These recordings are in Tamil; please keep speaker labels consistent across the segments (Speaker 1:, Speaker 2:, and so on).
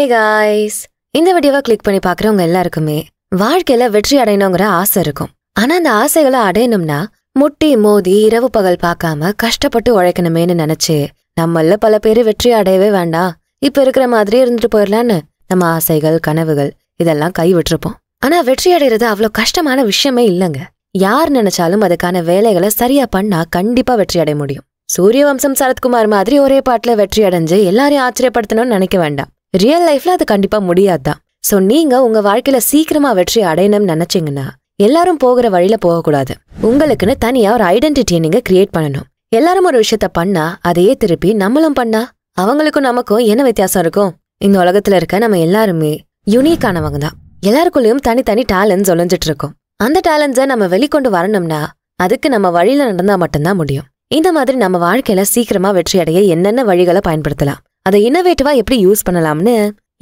Speaker 1: ஹே காய்ஸ் இந்த வீடியோவை கிளிக் பண்ணி பார்க்குறவங்க எல்லாருக்குமே வாழ்க்கையில வெற்றி அடையணுங்கிற ஆசை இருக்கும் ஆனா அந்த ஆசைகளை அடையணும்னா முட்டி மோதி இரவு பகல் பார்க்காம கஷ்டப்பட்டு உழைக்கணுமேனு நினைச்சு நம்மள பல பேர் வெற்றி அடையவே வேண்டாம் இப்ப இருக்கிற மாதிரி இருந்துட்டு போயிடலான்னு நம்ம ஆசைகள் கனவுகள் இதெல்லாம் கை விட்டுருப்போம் ஆனா வெற்றி அடைகிறது அவ்வளோ கஷ்டமான விஷயமே இல்லைங்க யார் நினைச்சாலும் அதுக்கான வேலைகளை சரியா பண்ணா கண்டிப்பா வெற்றி அடைய முடியும் சூரிய வம்சம் சரத்குமார் மாதிரி ஒரே பாட்டுல வெற்றி அடைஞ்சு எல்லாரையும் ஆச்சரியப்படுத்தணும்னு நினைக்க வேண்டாம் ரியல் லைஃப்ல அது கண்டிப்பா முடியாது தான் நீங்க உங்க வாழ்க்கையில சீக்கிரமா வெற்றி அடையணும்னு நினைச்சீங்கன்னா எல்லாரும் போகிற வழியில போகக்கூடாது உங்களுக்குன்னு தனியா ஒரு ஐடென்டிட்டியை நீங்க கிரியேட் பண்ணணும் எல்லாரும் ஒரு விஷயத்த பண்ணா அதையே திருப்பி நம்மளும் பண்ணா அவங்களுக்கும் நமக்கும் என்ன வித்தியாசம் இருக்கும் இந்த உலகத்துல இருக்க நம்ம எல்லாருமே யுனிக்கானவங்க தான் எல்லாருக்குள்ளயும் தனித்தனி டேலண்ட்ஸ் ஒழிஞ்சிட்டு இருக்கும் அந்த டேலண்ட்ஸை நம்ம வெளிக்கொண்டு வரணும்னா அதுக்கு நம்ம வழியில நடந்தா மட்டும்தான் முடியும் இந்த மாதிரி நம்ம வாழ்க்கையில சீக்கிரமா வெற்றி அடைய என்னென்ன வழிகளை பயன்படுத்தலாம் அதை இன்னோவேட்டிவா எப்படி யூஸ் பண்ணலாம்னு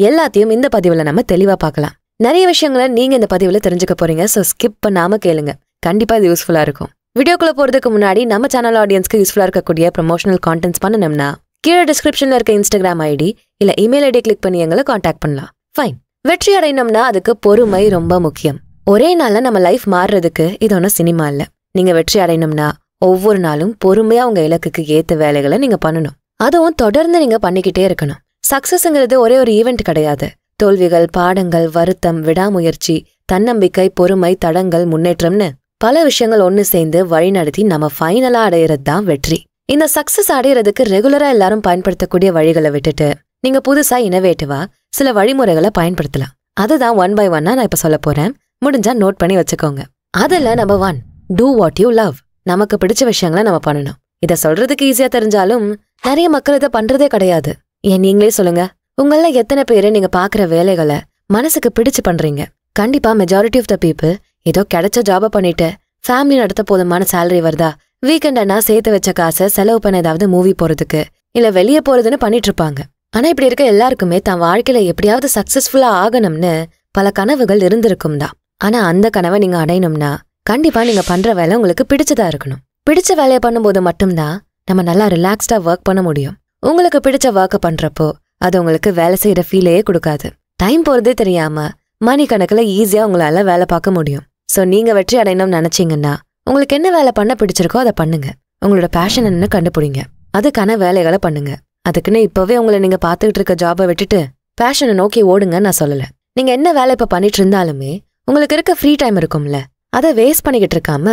Speaker 1: எல்லாத்தையும் இந்த பதிவில் நம்ம தெளிவாக பார்க்கலாம் நிறைய விஷயங்களை நீங்க இந்த பதிவில் தெரிஞ்சுக்க போறீங்க ஸோ ஸ்கிப் பண்ணாம கேளுங்க கண்டிப்பா இது யூஸ்ஃபுல்லா இருக்கும் வீடியோக்குள்ள போறதுக்கு முன்னாடி நம்ம சேனல் ஆடியன்ஸ்க்கு யூஸ்ஃபுல்லா இருக்கக்கூடிய ப்ரொமோஷனல் கான்டென்ட்ஸ் பண்ணணும்னா கீழே டிஸ்கிரிப்ஷன்ல இருக்க இன்ஸ்டாகிராம் ஐடி இல்ல இமெயில் ஐடி கிளிக் பண்ணி எங்களை காண்டாக்ட் பண்ணலாம் ஃபைன் வெற்றி அடையணும்னா அதுக்கு பொறுமை ரொம்ப முக்கியம் ஒரே நாள்ல நம்ம லைஃப் மாறுறதுக்கு இது ஒன்றும் சினிமா இல்லை நீங்க வெற்றி அடையணும்னா ஒவ்வொரு நாளும் பொறுமையா உங்க இலக்குக்கு ஏத்த வேலைகளை நீங்க பண்ணணும் அதுவும் தொடர்ந்து நீங்க பண்ணிக்கிட்டே இருக்கணும் சக்சஸ்ங்கிறது ஒரே ஒரு ஈவெண்ட் கிடையாது தோல்விகள் பாடங்கள் வருத்தம் விடாமுயற்சி தன்னம்பிக்கை பொறுமை தடங்கள் முன்னேற்றம்னு பல விஷயங்கள் ஒன்னு சேர்ந்து வழிநடத்தி நம்ம ஃபைனலா அடையிறது தான் வெற்றி இந்த சக்சஸ் அடையிறதுக்கு ரெகுலரா எல்லாரும் பயன்படுத்தக்கூடிய வழிகளை விட்டுட்டு நீங்க புதுசா இனோவேட்டிவா சில வழிமுறைகளை பயன்படுத்தலாம் அதுதான் ஒன் பை ஒன்னா நான் இப்ப சொல்ல போறேன் முடிஞ்சா நோட் பண்ணி வச்சுக்கோங்க அதுல number one do what you love நமக்கு பிடிச்ச விஷயங்களை நம்ம பண்ணணும் இதை சொல்றதுக்கு ஈஸியா தெரிஞ்சாலும் நிறைய மக்கள் இதை பண்றதே கிடையாது ஏன் நீங்களே சொல்லுங்க உங்கள எத்தனை பேர் நீங்க பாக்குற வேலைகளை மனசுக்கு பிடிச்சு பண்றீங்க கண்டிப்பா மெஜாரிட்டி ஆஃப் த பீப்புள் ஏதோ கிடைச்ச ஜாப பண்ணிட்டு ஃபேமிலி நடத்த போதுமான சேலரி வருதா வீக்கெண்ட் அண்ணா சேர்த்து வச்ச காசை செலவு பண்ண ஏதாவது மூவி போறதுக்கு இல்ல வெளியே போறதுன்னு பண்ணிட்டு இருப்பாங்க ஆனா இப்படி இருக்க எல்லாருக்குமே தான் வாழ்க்கையில எப்படியாவது சக்சஸ்ஃபுல்லா ஆகணும்னு பல கனவுகள் இருந்திருக்கும் தான் ஆனா அந்த கனவை நீங்க அடையணும்னா கண்டிப்பா நீங்க பண்ற வேலை உங்களுக்கு பிடிச்சதா இருக்கணும் பிடிச்ச வேலையை பண்ணும்போது மட்டும்தான் நம்ம நல்லா ரிலாக்ஸ்டாக ஒர்க் பண்ண முடியும் உங்களுக்கு பிடிச்ச ஒர்க்கை பண்ணுறப்போ அது உங்களுக்கு வேலை செய்கிற ஃபீலையே கொடுக்காது டைம் போகிறதே தெரியாமல் மணி கணக்கில் ஈஸியாக உங்களால் வேலை பார்க்க முடியும் ஸோ நீங்கள் வெற்றி அடையணும்னு நினச்சிங்கன்னா உங்களுக்கு என்ன வேலை பண்ண பிடிச்சிருக்கோ அதை பண்ணுங்க உங்களோட பேஷன் என்ன கண்டுபிடிங்க அதுக்கான வேலைகளை பண்ணுங்க அதுக்குன்னு இப்போவே உங்களை நீங்கள் பார்த்துக்கிட்டு இருக்க ஜாபை விட்டுட்டு பேஷனை நோக்கி ஓடுங்க நான் சொல்லலை நீங்கள் என்ன வேலை இப்போ பண்ணிட்டு இருந்தாலுமே உங்களுக்கு இருக்க ஃப்ரீ டைம் இருக்கும்ல அதை வேஸ்ட் பண்ணிக்கிட்டு இருக்காம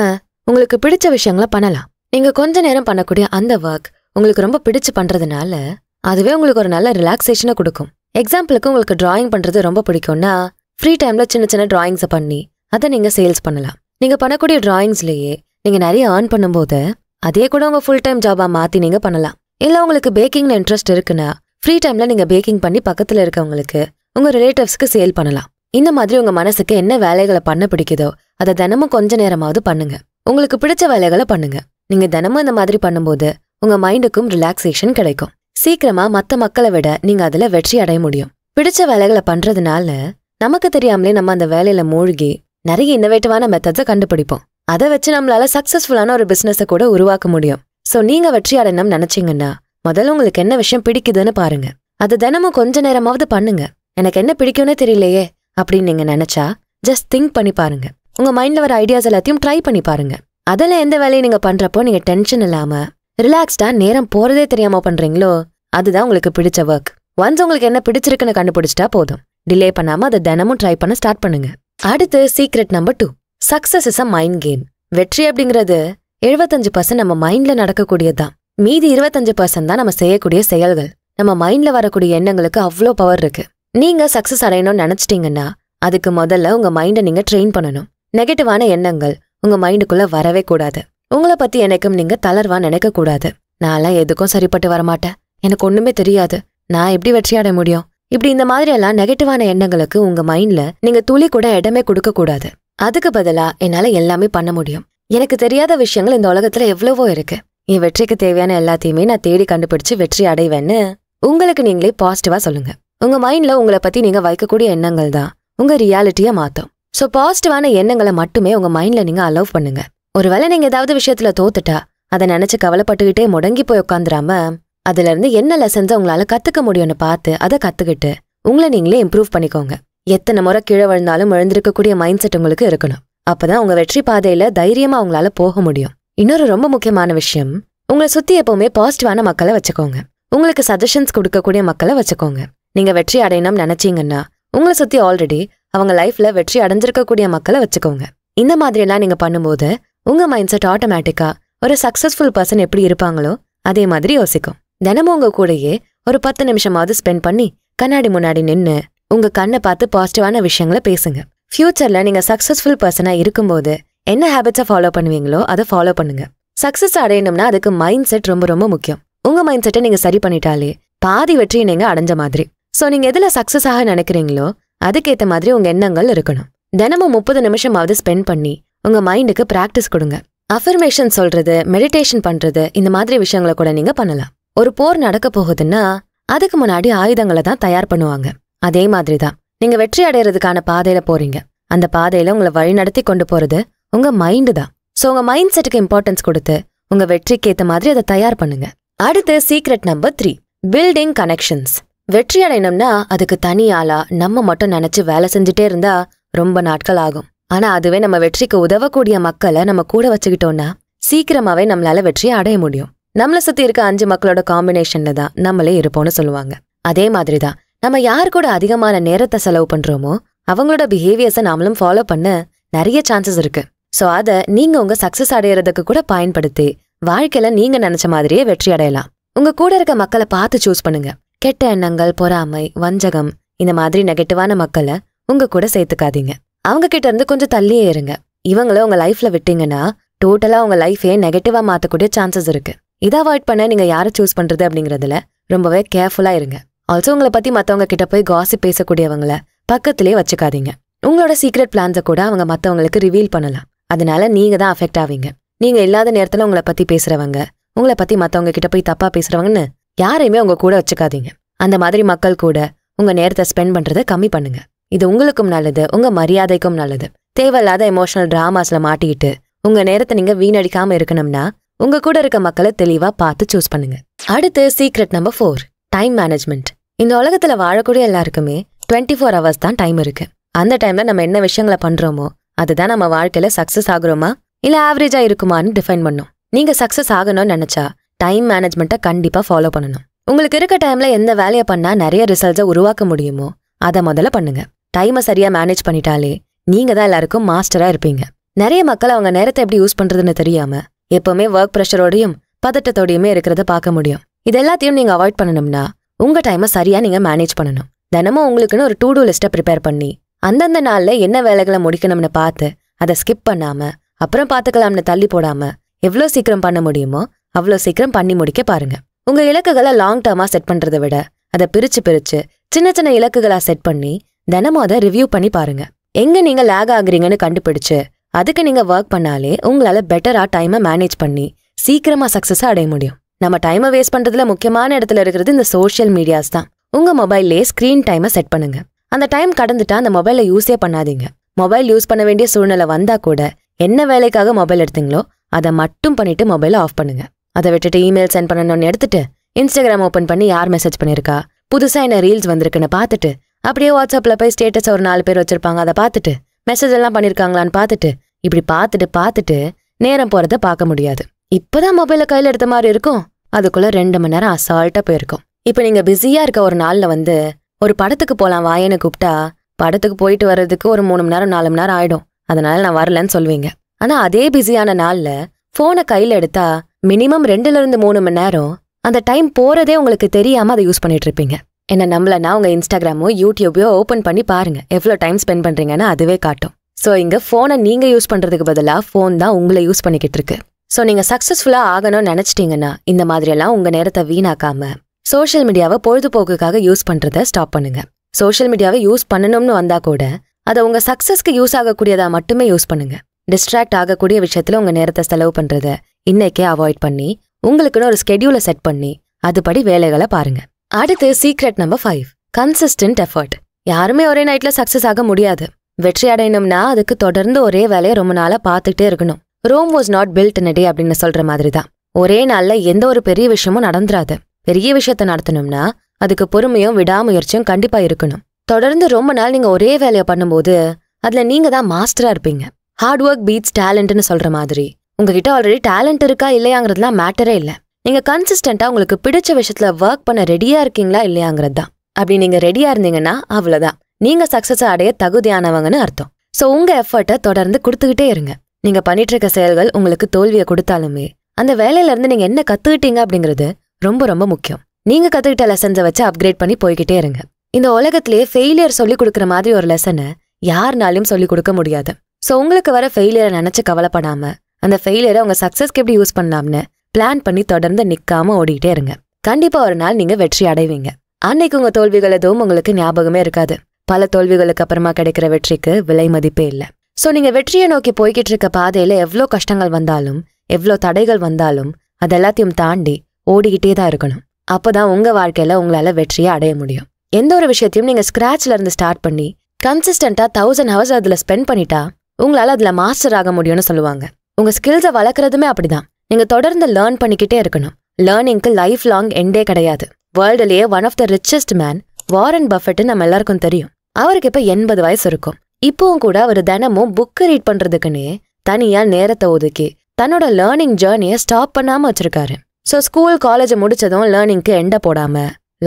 Speaker 1: உங்களுக்கு பிடிச்ச விஷயங்களை பண்ணலாம் நீங்கள் கொஞ்ச நேரம் பண்ணக்கூடிய அந்த ஒர்க் உங்களுக்கு ரொம்ப பிடிச்சு பண்ணுறதுனால அதுவே உங்களுக்கு ஒரு நல்ல ரிலாக்ஸேஷனை கொடுக்கும் எக்ஸாம்பிளுக்கு உங்களுக்கு டிராயிங் பண்ணுறது ரொம்ப பிடிக்கும்னா ஃப்ரீ டைமில் சின்ன சின்ன டிராயிங்ஸை பண்ணி அதை நீங்கள் சேல்ஸ் பண்ணலாம் நீங்கள் பண்ணக்கூடிய டிராயிங்ஸ்லயே நீங்கள் நிறைய ஏர்ன் பண்ணும்போது அதே கூட உங்கள் ஃபுல் டைம் ஜாபா மாற்றி நீங்கள் பண்ணலாம் இல்லை உங்களுக்கு பேக்கிங்ல இன்ட்ரெஸ்ட் இருக்குன்னா ஃப்ரீ டைமில் நீங்கள் பேக்கிங் பண்ணி பக்கத்தில் இருக்கவங்களுக்கு உங்கள் ரிலேட்டிவ்ஸ்க்கு சேல் பண்ணலாம் இந்த மாதிரி உங்கள் மனசுக்கு என்ன வேலைகளை பண்ண பிடிக்குதோ அதை தினமும் கொஞ்ச நேரமாவது பண்ணுங்க உங்களுக்கு பிடிச்ச வேலைகளை பண்ணுங்க நீங்க தினமும் இந்த மாதிரி பண்ணும்போது உங்க மைண்டுக்கும் ரிலாக்ஸேஷன் கிடைக்கும் சீக்கிரமா மற்ற மக்களை விட நீங்க அதுல வெற்றி அடைய முடியும் பிடிச்ச வேலைகளை பண்றதுனால நமக்கு தெரியாமலே நம்ம அந்த வேலையில மூழ்கி நிறைய இன்னோவேட்டிவான மெத்தட்ஸை கண்டுபிடிப்போம் அதை வச்சு நம்மளால சக்சஸ்ஃபுல்லான ஒரு பிசினஸை கூட உருவாக்க முடியும் ஸோ நீங்க வெற்றி அடையணும் நினைச்சீங்கன்னா முதல்ல உங்களுக்கு என்ன விஷயம் பிடிக்குதுன்னு பாருங்க அது தினமும் கொஞ்ச நேரமாவது பண்ணுங்க எனக்கு என்ன பிடிக்கும்னே தெரியலையே அப்படின்னு நீங்க நினைச்சா ஜஸ்ட் திங்க் பண்ணி பாருங்க உங்க மைண்ட்ல வர ஐடியாஸ் எல்லாத்தையும் ட்ரை பண்ணி பாருங்க அதில் எந்த வேலையும் நீங்கள் பண்ணுறப்போ நீங்கள் டென்ஷன் இல்லாமல் ரிலாக்ஸ்டாக நேரம் போகிறதே தெரியாமல் பண்ணுறீங்களோ அதுதான் உங்களுக்கு பிடிச்ச ஒர்க் ஒன்ஸ் உங்களுக்கு என்ன பிடிச்சிருக்குன்னு கண்டுபிடிச்சிட்டா போதும் டிலே பண்ணாமல் அதை தினமும் ட்ரை பண்ண ஸ்டார்ட் பண்ணுங்க அடுத்து secret number two success is a mind game வெற்றி அப்படிங்கிறது எழுபத்தஞ்சு பர்சன்ட் நம்ம மைண்ட்ல நடக்கக்கூடியது தான் மீதி இருபத்தஞ்சு பர்சன்ட் தான் நம்ம செய்யக்கூடிய செயல்கள் நம்ம மைண்ட்ல வரக்கூடிய எண்ணங்களுக்கு அவ்வளோ பவர் இருக்கு நீங்க சக்சஸ் அடையணும்னு நினைச்சிட்டீங்கன்னா அதுக்கு முதல்ல உங்க மைண்டை நீங்க ட்ரெயின் பண்ணணும் நெகட்டிவான எண்ணங்கள் உங்கள் மைண்டுக்குள்ளே வரவே கூடாது உங்களை பற்றி எனக்கும் நீங்கள் தளர்வா நினைக்கக்கூடாது நான்லாம் எதுக்கும் சரிப்பட்டு வரமாட்டேன் எனக்கு ஒன்றுமே தெரியாது நான் எப்படி வெற்றியாட முடியும் இப்படி இந்த மாதிரியெல்லாம் நெகட்டிவான எண்ணங்களுக்கு உங்கள் மைண்டில் நீங்கள் துளி கூட இடமே கொடுக்கக்கூடாது அதுக்கு பதிலாக என்னால் எல்லாமே பண்ண முடியும் எனக்கு தெரியாத விஷயங்கள் இந்த உலகத்தில் எவ்வளவோ இருக்குது என் வெற்றிக்கு தேவையான எல்லாத்தையுமே நான் தேடி கண்டுபிடிச்சு வெற்றி அடைவேன்னு உங்களுக்கு நீங்களே பாசிட்டிவா சொல்லுங்க உங்க மைண்ட்ல உங்களை பத்தி நீங்க வைக்கக்கூடிய எண்ணங்கள் தான் உங்க ரியாலிட்டியை மாத்தும் ஸோ பாசிட்டிவான எண்ணங்களை மட்டுமே உங்கள் மைண்டில் நீங்கள் அலோவ் பண்ணுங்க ஒருவேளை நீங்கள் ஏதாவது விஷயத்தில் தோத்துட்டா அதை நினச்சி கவலைப்பட்டுக்கிட்டே முடங்கி போய் உட்காந்துராம அதுலேருந்து என்ன லெசன்ஸை உங்களால் கற்றுக்க முடியும்னு பார்த்து அதை கற்றுக்கிட்டு உங்களை நீங்களே இம்ப்ரூவ் பண்ணிக்கோங்க எத்தனை முறை கீழே விழுந்தாலும் எழுந்திருக்கக்கூடிய மைண்ட் செட் உங்களுக்கு இருக்கணும் தான் உங்கள் வெற்றி பாதையில் தைரியமாக உங்களால் போக முடியும் இன்னொரு ரொம்ப முக்கியமான விஷயம் உங்களை சுற்றி எப்போவுமே பாசிட்டிவான மக்களை வச்சுக்கோங்க உங்களுக்கு சஜஷன்ஸ் கொடுக்கக்கூடிய மக்களை வச்சுக்கோங்க நீங்கள் வெற்றி அடையணும்னு நினச்சிங்கன்னா உங்களை சுற்றி ஆல்ரெடி அவங்க லைஃப்ல வெற்றி அடைஞ்சிருக்கக்கூடிய மக்களை வச்சுக்கோங்க இந்த மாதிரியெல்லாம் நீங்க பண்ணும்போது உங்க மைண்ட் செட் ஆட்டோமேட்டிக்கா ஒரு சக்சஸ்ஃபுல் பர்சன் எப்படி இருப்பாங்களோ அதே மாதிரி யோசிக்கும் தினமும் உங்க கூடயே ஒரு பத்து நிமிஷமாவது ஸ்பெண்ட் பண்ணி கண்ணாடி முன்னாடி நின்று உங்க கண்ணை பார்த்து பாசிட்டிவான விஷயங்களை பேசுங்க ஃபியூச்சர்ல நீங்க சக்சஸ்ஃபுல் பர்சனா இருக்கும்போது என்ன ஹேபிட்ஸை ஃபாலோ பண்ணுவீங்களோ அதை ஃபாலோ பண்ணுங்க சக்சஸ் அடையணும்னா அதுக்கு மைண்ட் செட் ரொம்ப ரொம்ப முக்கியம் உங்க மைண்ட் செட்டை நீங்க சரி பண்ணிட்டாலே பாதி வெற்றியை நீங்க அடைஞ்ச மாதிரி ஸோ நீங்க எதுல சக்சஸ் ஆக நினைக்கிறீங்களோ அதுக்கேற்ற மாதிரி உங்கள் எண்ணங்கள் இருக்கணும் தினமும் முப்பது நிமிஷமாவது ஸ்பெண்ட் பண்ணி உங்கள் மைண்டுக்கு ப்ராக்டிஸ் கொடுங்க அஃபர்மேஷன் சொல்கிறது மெடிடேஷன் பண்ணுறது இந்த மாதிரி விஷயங்களை கூட நீங்கள் பண்ணலாம் ஒரு போர் நடக்க போகுதுன்னா அதுக்கு முன்னாடி ஆயுதங்களை தான் தயார் பண்ணுவாங்க அதே மாதிரி தான் நீங்கள் வெற்றி அடையிறதுக்கான பாதையில் போகிறீங்க அந்த பாதையில் உங்களை வழிநடத்தி கொண்டு போகிறது உங்கள் மைண்டு தான் ஸோ உங்கள் மைண்ட் செட்டுக்கு இம்பார்ட்டன்ஸ் கொடுத்து உங்கள் வெற்றிக்கு ஏற்ற மாதிரி அதை தயார் பண்ணுங்க அடுத்து secret number three building connections வெற்றி அடையணும்னா அதுக்கு தனி ஆளா நம்ம மட்டும் நினைச்சு வேலை செஞ்சுட்டே இருந்தா ரொம்ப நாட்கள் ஆகும் ஆனா அதுவே நம்ம வெற்றிக்கு உதவக்கூடிய மக்களை நம்ம கூட வச்சுக்கிட்டோம்னா சீக்கிரமாவே நம்மளால வெற்றியை அடைய முடியும் நம்மள சுத்தி இருக்க அஞ்சு மக்களோட காம்பினேஷன்ல தான் நம்மளே இருப்போம்னு சொல்லுவாங்க அதே மாதிரி தான் நம்ம யார் கூட அதிகமான நேரத்தை செலவு பண்றோமோ அவங்களோட பிஹேவியர்ஸை நாமளும் ஃபாலோ பண்ண நிறைய சான்சஸ் இருக்கு ஸோ அதை நீங்க உங்க சக்சஸ் அடையிறதுக்கு கூட பயன்படுத்தி வாழ்க்கையில நீங்க நினைச்ச மாதிரியே வெற்றி அடையலாம் உங்க கூட இருக்க மக்களை பார்த்து சூஸ் பண்ணுங்க கெட்ட எண்ணங்கள் பொறாமை வஞ்சகம் இந்த மாதிரி நெகட்டிவான மக்களை உங்க கூட சேர்த்துக்காதீங்க அவங்க கிட்ட இருந்து கொஞ்சம் தள்ளியே இருங்க இவங்கள உங்க லைஃப்ல விட்டீங்கன்னா டோட்டலா உங்க லைஃபே நெகட்டிவா மாத்தக்கூடிய சான்சஸ் இருக்கு இதை அவாய்ட் பண்ண நீங்க யாரை சூஸ் பண்றது அப்படிங்கறதுல ரொம்பவே கேர்ஃபுல்லா இருங்க ஆல்சோ உங்களை பத்தி மத்தவங்க கிட்ட போய் காசி பேசக்கூடியவங்கள பக்கத்திலேயே வச்சுக்காதீங்க உங்களோட சீக்ரெட் பிளான்ஸ கூட அவங்க மத்தவங்களுக்கு ரிவீல் பண்ணலாம் அதனால நீங்க தான் அஃபெக்ட் ஆவீங்க நீங்க இல்லாத நேரத்துல உங்களை பத்தி பேசுறவங்க உங்களை பத்தி மத்தவங்க கிட்ட போய் தப்பா பேசுறவங்கன்னு யாரையுமே உங்க கூட வச்சுக்காதீங்க அந்த மாதிரி மக்கள் கூட உங்க நேரத்தை ஸ்பெண்ட் பண்றதை கம்மி பண்ணுங்க இது உங்களுக்கும் நல்லது உங்க மரியாதைக்கும் நல்லது தேவையில்லாத எமோஷனல் டிராமாஸ்ல மாட்டிக்கிட்டு உங்க நேரத்தை நீங்க வீணடிக்காம இருக்கணும்னா உங்க கூட இருக்க மக்களை தெளிவா பார்த்து சூஸ் பண்ணுங்க அடுத்து secret number four time management இந்த உலகத்துல வாழக்கூடிய எல்லாருக்குமே டுவெண்ட்டி ஃபோர் ஹவர்ஸ் தான் டைம் இருக்கு அந்த டைம்ல நம்ம என்ன விஷயங்களை பண்றோமோ அதுதான் நம்ம வாழ்க்கையில சக்சஸ் ஆகுறோமா இல்ல ஆவரேஜா இருக்குமான்னு டிஃபைன் பண்ணும் நீங்க சக்சஸ் ஆகணும்னு நினைச்சா டைம் மேனேஜ்மெண்ட்டை கண்டிப்பாக ஃபாலோ பண்ணணும் உங்களுக்கு இருக்க டைமில் எந்த வேலையை பண்ணால் நிறைய ரிசல்ட்ஸை உருவாக்க முடியுமோ அதை முதல்ல பண்ணுங்க டைமை சரியாக மேனேஜ் பண்ணிட்டாலே நீங்கள் தான் எல்லாருக்கும் மாஸ்டராக இருப்பீங்க நிறைய மக்கள் அவங்க நேரத்தை எப்படி யூஸ் பண்ணுறதுன்னு தெரியாமல் எப்போவுமே ஒர்க் ப்ரெஷரோடையும் பதட்டத்தோடையுமே இருக்கிறத பார்க்க முடியும் இது எல்லாத்தையும் நீங்கள் அவாய்ட் பண்ணணும்னா உங்கள் டைமை சரியாக நீங்கள் மேனேஜ் பண்ணணும் தினமும் உங்களுக்குன்னு ஒரு டூ டூ லிஸ்ட்டை ப்ரிப்பேர் பண்ணி அந்தந்த நாளில் என்ன வேலைகளை முடிக்கணும்னு பார்த்து அதை ஸ்கிப் பண்ணாமல் அப்புறம் பார்த்துக்கலாம்னு தள்ளி போடாமல் எவ்வளோ சீக்கிரம் பண்ண முடியுமோ அவ்வளோ சீக்கிரம் பண்ணி முடிக்க பாருங்க உங்க இலக்குகளை லாங் டேர்மா செட் பண்றதை விட அதை பிரிச்சு பிரிச்சு சின்ன சின்ன இலக்குகளா செட் பண்ணி தினமும் அதை ரிவ்யூ பண்ணி பாருங்க எங்க நீங்க லேக் ஆகுறீங்கன்னு கண்டுபிடிச்சு அதுக்கு நீங்க ஒர்க் பண்ணாலே உங்களால பெட்டரா டைமை மேனேஜ் பண்ணி சீக்கிரமா சக்ஸஸாக அடைய முடியும் நம்ம டைமை வேஸ்ட் பண்றதுல முக்கியமான இடத்துல இருக்கிறது இந்த சோஷியல் மீடியாஸ் தான் உங்க மொபைல்லே ஸ்கிரீன் டைமை செட் பண்ணுங்க அந்த டைம் கடந்துட்டா அந்த மொபைலை யூஸே பண்ணாதீங்க மொபைல் யூஸ் பண்ண வேண்டிய சூழ்நிலை வந்தா கூட என்ன வேலைக்காக மொபைல் எடுத்தீங்களோ அதை மட்டும் பண்ணிட்டு மொபைலை ஆஃப் பண்ணுங்க அதை விட்டுட்டு இமெயில் சென்ட் பண்ணணும்னு எடுத்துட்டு இன்ஸ்டாகிராம் ஓப்பன் பண்ணி யார் மெசேஜ் பண்ணியிருக்கா புதுசாக என்ன ரீல்ஸ் வந்திருக்குன்னு பார்த்துட்டு அப்படியே வாட்ஸ்அப்பில் போய் ஸ்டேட்டஸ் ஒரு நாலு பேர் வச்சிருப்பாங்க அதை பார்த்துட்டு மெசேஜ் எல்லாம் பண்ணியிருக்காங்களான்னு பார்த்துட்டு இப்படி பார்த்துட்டு பார்த்துட்டு நேரம் போகிறத பார்க்க முடியாது இப்போதான் மொபைலை கையில் எடுத்த மாதிரி இருக்கும் அதுக்குள்ளே ரெண்டு மணி நேரம் அசால்ட்டாக போயிருக்கும் இப்போ நீங்கள் பிஸியாக இருக்க ஒரு நாளில் வந்து ஒரு படத்துக்கு போகலாம் வாயன்னு கூப்பிட்டா படத்துக்கு போயிட்டு வர்றதுக்கு ஒரு மூணு மணி நேரம் நாலு மணி நேரம் ஆயிடும் அதனால நான் வரலன்னு சொல்வீங்க ஆனால் அதே பிஸியான நாளில் ஃபோனை கையில் எடுத்தா மினிமம் ரெண்டுலேருந்து மூணு மணி நேரம் அந்த டைம் போகிறதே உங்களுக்கு தெரியாமல் அதை யூஸ் பண்ணிட்டு இருப்பீங்க என்ன நம்மளனா உங்கள் இன்ஸ்டாகிராமோ யூடியூப்பையோ ஓப்பன் பண்ணி பாருங்கள் எவ்வளோ டைம் ஸ்பெண்ட் பண்ணுறீங்கன்னு அதுவே காட்டும் ஸோ இங்கே ஃபோனை நீங்கள் யூஸ் பண்ணுறதுக்கு பதிலாக ஃபோன் தான் உங்களை யூஸ் பண்ணிக்கிட்டு இருக்கு ஸோ நீங்கள் சக்ஸஸ்ஃபுல்லாக ஆகணும்னு நினச்சிட்டிங்கன்னா இந்த மாதிரியெல்லாம் உங்கள் நேரத்தை வீணாக்காம சோஷியல் மீடியாவை பொழுதுபோக்குக்காக யூஸ் பண்ணுறத ஸ்டாப் பண்ணுங்க சோஷியல் மீடியாவை யூஸ் பண்ணணும்னு வந்தால் கூட அதை உங்கள் சக்ஸஸ்க்கு யூஸ் ஆகக்கூடியதாக மட்டுமே யூஸ் பண்ணுங்க டிஸ்ட்ராக்ட் ஆகக்கூடிய விஷயத்தில் உங்கள் நேரத்தை செலவு பண்ணுறத இன்னைக்கே அவாய்ட் பண்ணி உங்களுக்குன்னு ஒரு ஸ்கெடியூலை செட் பண்ணி அதுபடி வேலைகளை பாருங்க அடுத்து secret number five consistent effort யாருமே ஒரே நைட்ல சக்சஸ் ஆக முடியாது வெற்றி அடையணும்னா அதுக்கு தொடர்ந்து ஒரே வேலையை ரொம்ப நாளா பார்த்துட்டே இருக்கணும் ரோம் வாஸ் நாட் பில்ட் நடி அப்படின்னு சொல்ற மாதிரி தான் ஒரே நாள்ல எந்த ஒரு பெரிய விஷயமும் நடந்துராது பெரிய விஷயத்த நடத்தணும்னா அதுக்கு பொறுமையும் விடாமுயற்சியும் கண்டிப்பா இருக்கணும் தொடர்ந்து ரொம்ப நாள் நீங்க ஒரே வேலையை பண்ணும்போது அதுல நீங்க தான் மாஸ்டரா இருப்பீங்க ஹார்ட் ஒர்க் பீட்ஸ் டேலண்ட்னு சொல்ற மாதிரி உங்ககிட்ட ஆல்ரெடி டேலண்ட் இருக்கா இல்லையாங்கிறதுலாம் மேட்டரே இல்லை நீங்கள் கன்சிஸ்டண்டா உங்களுக்கு பிடிச்ச விஷயத்துல ஒர்க் பண்ண ரெடியாக இருக்கீங்களா இல்லையாங்கிறது தான் அப்படி நீங்கள் ரெடியாக இருந்தீங்கன்னா அவ்வளவுதான் நீங்கள் சக்ஸஸை அடைய தகுதியானவங்கன்னு அர்த்தம் ஸோ உங்கள் எஃபர்ட்டை தொடர்ந்து கொடுத்துக்கிட்டே இருங்க நீங்கள் பண்ணிட்டு இருக்க செயல்கள் உங்களுக்கு தோல்வியை கொடுத்தாலுமே அந்த வேலையில இருந்து நீங்கள் என்ன கத்துக்கிட்டீங்க அப்படிங்கிறது ரொம்ப ரொம்ப முக்கியம் நீங்கள் கத்துக்கிட்ட லெசன்ஸை வச்சு அப்கிரேட் பண்ணி போய்கிட்டே இருங்க இந்த உலகத்திலேயே ஃபெயிலியர் சொல்லிக் கொடுக்குற மாதிரி ஒரு லெசனை யாருனாலையும் சொல்லிக் கொடுக்க முடியாது ஸோ உங்களுக்கு வர ஃபெயிலியரை நினச்சி கவலைப்படாமல் அந்த ஃபெயிலியரை அவங்க சக்ஸஸ்க்கு எப்படி யூஸ் பண்ணலாம்னு பிளான் பண்ணி தொடர்ந்து நிற்காம ஓடிக்கிட்டே இருங்க கண்டிப்பாக ஒரு நாள் நீங்கள் வெற்றி அடைவீங்க அன்னைக்கு உங்கள் தோல்விகள் எதுவும் உங்களுக்கு ஞாபகமே இருக்காது பல தோல்விகளுக்கு அப்புறமா கிடைக்கிற வெற்றிக்கு விலை மதிப்பே இல்லை ஸோ நீங்கள் வெற்றியை நோக்கி போய்கிட்டு இருக்க பாதையில் எவ்வளோ கஷ்டங்கள் வந்தாலும் எவ்வளோ தடைகள் வந்தாலும் அதெல்லாத்தையும் தாண்டி ஓடிக்கிட்டே தான் இருக்கணும் அப்போ தான் உங்கள் வாழ்க்கையில் உங்களால் வெற்றியை அடைய முடியும் எந்த ஒரு விஷயத்தையும் நீங்கள் ஸ்கிராச்ல இருந்து ஸ்டார்ட் பண்ணி கன்சிஸ்டண்டா தௌசண்ட் ஹவர்ஸ் அதில் ஸ்பெண்ட் பண்ணிட்டா உங்களால் அதில் மாஸ்டர் ஆக முடியும்னு சொல்லுவாங்க உங்க ஸ்கில்ஸை வளர்க்குறதுமே அப்படிதான் நீங்க தொடர்ந்து லேர்ன் பண்ணிக்கிட்டே இருக்கணும் லேர்னிங்க்கு லைஃப் லாங் எண்டே கிடையாது வேர்ல்டுலேயே one of the richest man Warren Buffett நம்ம எல்லாருக்கும் தெரியும் அவருக்கு இப்போ எண்பது வயசு இருக்கும் இப்போவும் கூட அவர் தினமும் புக்கு ரீட் பண்றதுக்குன்னே தனியா நேரத்தை ஒதுக்கி தன்னோட லேர்னிங் ஜேர்னியை ஸ்டாப் பண்ணாம வச்சிருக்காரு ஸோ ஸ்கூல் காலேஜ் முடிச்சதும் லேர்னிங்க்கு எண்டை போடாம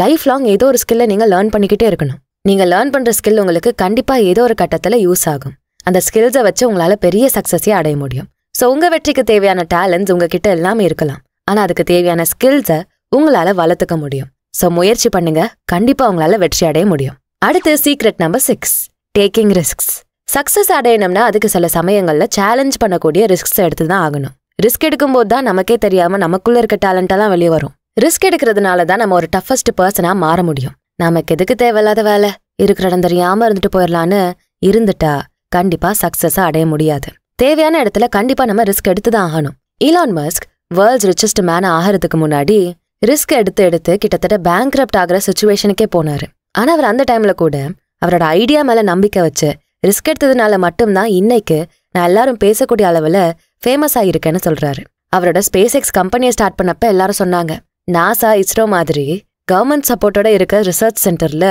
Speaker 1: லைஃப் லாங் ஏதோ ஒரு ஸ்கில்லை நீங்க லேர்ன் பண்ணிக்கிட்டே இருக்கணும் நீங்க லேர்ன் பண்ற ஸ்கில் உங்களுக்கு கண்டிப்பா ஏதோ ஒரு கட்டத்துல யூஸ் ஆகும் அந்த ஸ்கில்ஸை வச்சு உங்களால பெரிய சக்சஸே அடைய முடியும் ஸோ உங்கள் வெற்றிக்கு தேவையான டேலண்ட்ஸ் உங்ககிட்ட எல்லாமே இருக்கலாம் ஆனால் அதுக்கு தேவையான ஸ்கில்ஸை உங்களால் வளர்த்துக்க முடியும் ஸோ முயற்சி பண்ணுங்க கண்டிப்பாக உங்களால் வெற்றி அடைய முடியும் அடுத்து secret number six taking risks success அடையணும்னா அதுக்கு சில சமயங்களில் சேலஞ்ச் பண்ணக்கூடிய ரிஸ்க்ஸ் எடுத்து தான் ஆகணும் ரிஸ்க் எடுக்கும் போது தான் நமக்கே தெரியாமல் நமக்குள்ளே இருக்க டேலண்ட்டெல்லாம் வெளியே வரும் ரிஸ்க் எடுக்கிறதுனால தான் நம்ம ஒரு டஃபஸ்ட் பர்சனாக மாற முடியும் நமக்கு எதுக்கு தேவையில்லாத வேலை இருக்கிற இடம் தெரியாமல் இருந்துட்டு போயிடலான்னு இருந்துட்டா கண்டிப்பாக சக்ஸஸாக அடைய முடியாது தேவையான இடத்துல கண்டிப்பா நம்ம ரிஸ்க் எடுத்து தான் ஆகணும் ஈலான் மஸ்க் வேர்ல்ட்ஸ் ரிச்சஸ்ட் மேன ஆகிறதுக்கு முன்னாடி ரிஸ்க் எடுத்து எடுத்து கிட்டத்தட்ட பேங்க் கிரப்ட் ஆகிற சுச்சுவேஷனுக்கே போனாரு ஆனா அவர் அந்த டைம்ல கூட அவரோட ஐடியா மேல நம்பிக்கை வச்சு ரிஸ்க் எடுத்ததுனால மட்டும்தான் இன்னைக்கு நான் எல்லாரும் பேசக்கூடிய அளவில் ஃபேமஸ் ஆகியிருக்கேன்னு சொல்றாரு அவரோட ஸ்பேஸ் எக்ஸ் கம்பெனியை ஸ்டார்ட் பண்ணப்ப எல்லாரும் சொன்னாங்க நாசா இஸ்ரோ மாதிரி கவர்மெண்ட் சப்போர்ட்டோட இருக்க ரிசர்ச் சென்டர்ல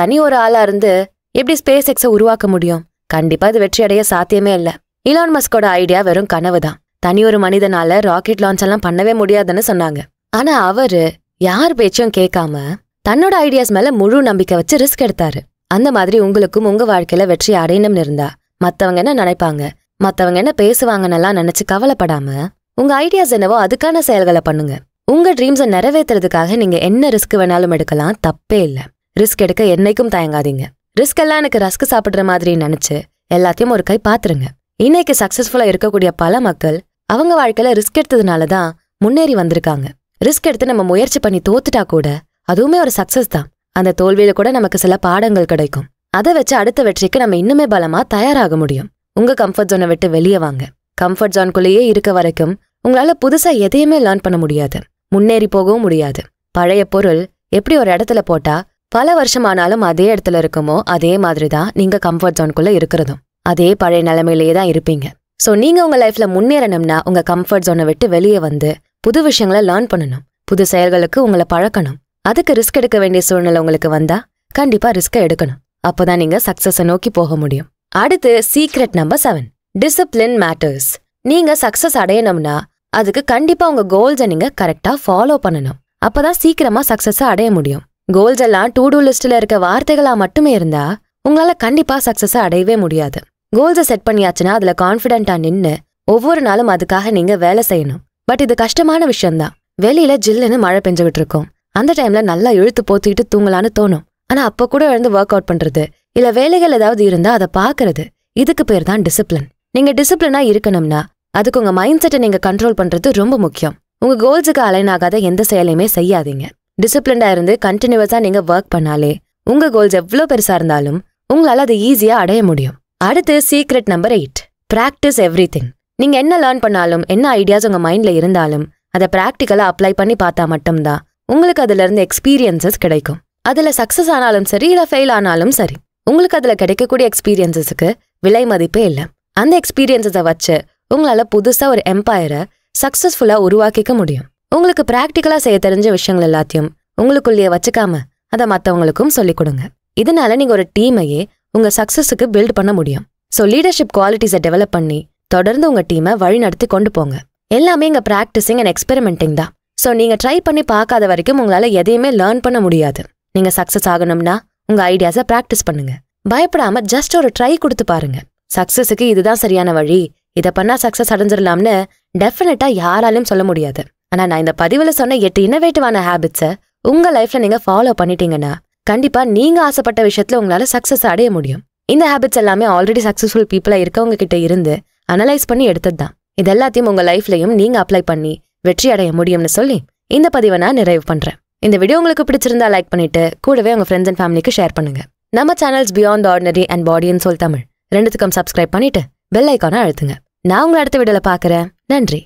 Speaker 1: தனி ஒரு ஆளா இருந்து எப்படி ஸ்பேஸ் எக்ஸை உருவாக்க முடியும் கண்டிப்பா இது வெற்றி அடைய சாத்தியமே இல்லை இலான் மஸ்கோட ஐடியா வெறும் கனவு தான் தனி ஒரு மனிதனால ராக்கெட் லான்ச் எல்லாம் பண்ணவே முடியாதுன்னு சொன்னாங்க ஆனா அவரு யார் பேச்சும் கேட்காம தன்னோட ஐடியாஸ் மேல முழு நம்பிக்கை வச்சு ரிஸ்க் எடுத்தாரு அந்த மாதிரி உங்களுக்கும் உங்க வாழ்க்கையில வெற்றி அடையணும்னு இருந்தா மத்தவங்க என்ன நினைப்பாங்க மத்தவங்க என்ன பேசுவாங்கன்னெல்லாம் நினைச்சு கவலைப்படாம உங்க ஐடியாஸ் என்னவோ அதுக்கான செயல்களை பண்ணுங்க உங்க ட்ரீம்ஸை நிறைவேற்றுறதுக்காக நீங்க என்ன ரிஸ்க் வேணாலும் எடுக்கலாம் தப்பே இல்லை ரிஸ்க் எடுக்க என்னைக்கும் தயங்காதீங்க ரிஸ்க் எல்லாம் எனக்கு ரஸ்க் சாப்பிடுற மாதிரி நினைச்சு எல்லாத்தையும் ஒரு கை பாத்துருங்க இன்னைக்கு சக்சஸ்ஃபுல்லாக இருக்கக்கூடிய பல மக்கள் அவங்க வாழ்க்கையில ரிஸ்க் எடுத்ததுனால தான் முன்னேறி வந்திருக்காங்க ரிஸ்க் எடுத்து நம்ம முயற்சி பண்ணி தோத்துட்டா கூட அதுவுமே ஒரு சக்சஸ் தான் அந்த தோல்வியில கூட நமக்கு சில பாடங்கள் கிடைக்கும் அதை வச்சு அடுத்த வெற்றிக்கு நம்ம இன்னுமே பலமா தயாராக முடியும் உங்க கம்ஃபர்ட் ஜோனை விட்டு வெளியே வாங்க கம்ஃபர்ட் ஜோன்குள்ளேயே இருக்க வரைக்கும் உங்களால புதுசா எதையுமே லேர்ன் பண்ண முடியாது முன்னேறி போகவும் முடியாது பழைய பொருள் எப்படி ஒரு இடத்துல போட்டா பல வருஷமானாலும் அதே இடத்துல இருக்குமோ அதே மாதிரி தான் நீங்க கம்ஃபர்ட் ஜோன்குள்ள இருக்கிறதும் அதே பழைய நிலைமையிலேயே தான் இருப்பீங்க ஸோ நீங்கள் உங்கள் லைஃப்பில் முன்னேறணும்னா உங்கள் கம்ஃபர்ட் ஜோனை விட்டு வெளியே வந்து புது விஷயங்களை லேர்ன் பண்ணணும் புது செயல்களுக்கு உங்களை பழக்கணும் அதுக்கு ரிஸ்க் எடுக்க வேண்டிய சூழ்நிலை உங்களுக்கு வந்தால் கண்டிப்பா ரிஸ்க்கை எடுக்கணும் அப்போதான் நீங்க சக்ஸஸை நோக்கி போக முடியும் அடுத்து secret number seven discipline matters நீங்க சக்ஸஸ் அடையணும்னா அதுக்கு கண்டிப்பா உங்க கோல்ஸை நீங்க கரெக்டா ஃபாலோ பண்ணணும் தான் சீக்கிரமா சக்ஸஸை அடைய முடியும் கோல்ஸ் எல்லாம் டூ டூ லிஸ்ட்ல இருக்க வார்த்தைகளா மட்டுமே இருந்தா உங்களால் கண்டிப்பாக சக்ஸஸை அடையவே முடியாது கோல்ஸை செட் பண்ணியாச்சுன்னா அதில் கான்ஃபிடென்ட்டாக நின்று ஒவ்வொரு நாளும் அதுக்காக நீங்கள் வேலை செய்யணும் பட் இது கஷ்டமான விஷயம்தான் வெளியில ஜில்லுன்னு மழை பெஞ்சுக்கிட்டு இருக்கும் அந்த டைம்ல நல்லா இழுத்து போத்திக்கிட்டு தூங்கலான்னு தோணும் ஆனா அப்போ கூட எழுந்து ஒர்க் அவுட் பண்றது இல்ல வேலைகள் ஏதாவது இருந்தா அதை பாக்குறது இதுக்கு பேர் தான் டிசிப்ளின் நீங்க டிசிப்ளினா இருக்கணும்னா அதுக்கு உங்க மைண்ட் செட்டை நீங்க கண்ட்ரோல் பண்றது ரொம்ப முக்கியம் உங்க கோல்ஸுக்கு அலைன் ஆகாத எந்த செயலையுமே செய்யாதீங்க டிசிப்ளின்டா இருந்து கண்டினியூவஸா நீங்க ஒர்க் பண்ணாலே உங்க கோல்ஸ் எவ்வளோ பெருசா இருந்தாலும் உங்களால் அதை ஈஸியாக அடைய முடியும் அடுத்து secret number eight practice everything நீங்கள் என்ன லேர்ன் பண்ணாலும் என்ன ஐடியாஸ் உங்கள் மைண்டில் இருந்தாலும் அதை ப்ராக்டிக்கலாக அப்ளை பண்ணி பார்த்தா மட்டும்தான் உங்களுக்கு இருந்து எக்ஸ்பீரியன்சஸ் கிடைக்கும் அதில் சக்ஸஸ் ஆனாலும் சரி இல்லை ஃபெயில் ஆனாலும் சரி உங்களுக்கு அதில் கிடைக்கக்கூடிய எக்ஸ்பீரியன்சஸுக்கு விலை மதிப்பே இல்லை அந்த எக்ஸ்பீரியன்ஸஸை வச்சு உங்களால் புதுசாக ஒரு எம்பையரை சக்ஸஸ்ஃபுல்லாக உருவாக்கிக்க முடியும் உங்களுக்கு ப்ராக்டிக்கலாக செய்ய தெரிஞ்ச விஷயங்கள் எல்லாத்தையும் உங்களுக்குள்ளேயே வச்சுக்காம அதை மற்றவங்களுக்கும் சொல்லிக் கொடுங்க இதனால நீங்க ஒரு டீமையே உங்க சக்சஸுக்கு பில்ட் பண்ண முடியும் ஸோ லீடர்ஷிப் குவாலிட்டிஸை டெவலப் பண்ணி தொடர்ந்து உங்க டீமை வழிநடத்தி கொண்டு போங்க எல்லாமே இங்க ப்ராக்டிசிங் அண்ட் எக்ஸ்பெரிமெண்டிங் தான் ஸோ நீங்க ட்ரை பண்ணி பார்க்காத வரைக்கும் உங்களால எதையுமே லேர்ன் பண்ண முடியாது நீங்க சக்சஸ் ஆகணும்னா உங்க ஐடியாஸை ப்ராக்டிஸ் பண்ணுங்க பயப்படாம ஜஸ்ட் ஒரு ட்ரை கொடுத்து பாருங்க சக்சஸுக்கு இதுதான் சரியான வழி இதை பண்ணா சக்சஸ் அடைஞ்சிடலாம்னு டெஃபினட்டா யாராலையும் சொல்ல முடியாது ஆனா நான் இந்த பதிவில் சொன்ன எட்டு இன்னோவேட்டிவான ஹேபிட்ஸை உங்க லைஃப்ல நீங்க ஃபாலோ பண்ணிட்டீங்கன்னா கண்டிப்பா நீங்க ஆசைப்பட்ட விஷயத்துல உங்களால சக்சஸ் அடைய முடியும் இந்த ஹேபிட்ஸ் எல்லாமே ஆல்ரெடி சக்சஸ்ஃபுல் பீப்புளா இருக்கவங்க கிட்ட இருந்து அனலைஸ் பண்ணி எடுத்தது தான் இது எல்லாத்தையும் உங்க லைஃப்லயும் நீங்க அப்ளை பண்ணி வெற்றி அடைய முடியும்னு சொல்லி இந்த பதிவை நான் நிறைவு பண்றேன் இந்த வீடியோ உங்களுக்கு பிடிச்சிருந்தா லைக் பண்ணிட்டு கூடவே உங்க ஃப்ரெண்ட்ஸ் அண்ட் ஃபேமிலிக்கு ஷேர் பண்ணுங்க நம்ம சேனல்ஸ் பியாண்ட் ஆர்டினரி அண்ட் பாடியன் சொல் தமிழ் ரெண்டுத்துக்கும் சப்ஸ்கிரைப் பண்ணிட்டு பெல் ஐக்கான அழுத்துங்க நான் உங்களை அடுத்த வீடியோல பாக்குறேன் நன்றி